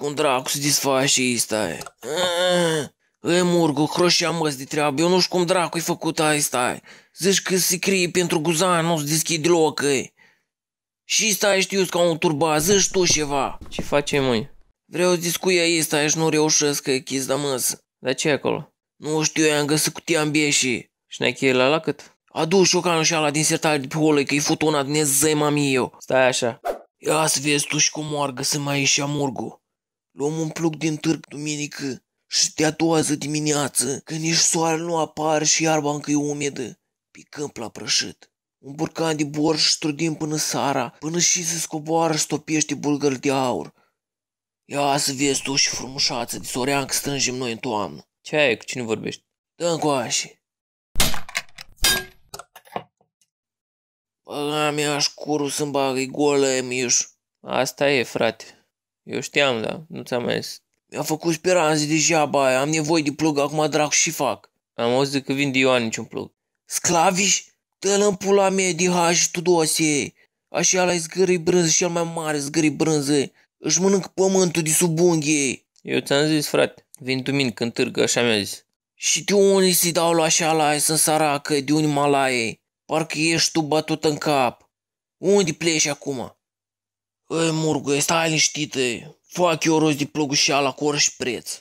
Cum dracu se desface asta ah, e? E murgul, croșia măs de treabă, eu nu știu cum dracu i făcut asta e. Zici că se crie pentru guzan, nu se deschid loc e. Și stai știu ca un turba, zici tu ceva. Ce face mâine? Vreau să ei, asta și nu reușesc că e chis de măs. Dar ce acolo? Nu știu, i-am găsit cutia în bieșii. Și ne-ai cheie la cât? Adu șocanul și ala din sertare de pe holă, că-i fut una din zăima mami, eu. Stai așa. Ia să vezi tu și cum moargă să mai ieși amurgul. Luăm un plug din târg duminică și te atoază dimineață, când nici soarele nu apare și iarba încă e umedă, picăm la prășit. Un borcan de borș strudim până sara, până și se scoboară și topiește bulgări de aur. Ia să vezi tu și frumușață de sorean că strângem noi în toamnă. Ce ai? Cu cine vorbești? Dă încoașe. Băga mea șcurul să-mi bagă golă, miș. Asta e, frate. Eu știam, da, nu ți-am mai zis. A făcut speranțe degeaba aia, am nevoie de plug, acum dracu și fac. Am auzit că vin de Ioan niciun plug. Sclaviș? Dă-l în pula mea de tu tudose! Așa la zgârii brânză, cel mai mare zgârii brânză. Își mănânc pământul de sub unghii. Eu ți-am zis, frate, vin mine în târgă, așa mi-a zis. Și de unde se dau la așa la sunt săracă, de unde malaie? Parcă ești tu bătut în cap. Unde pleci acum? Ei, murgă, stai liniștită, fac eu rost de plăgușeala cu orice preț.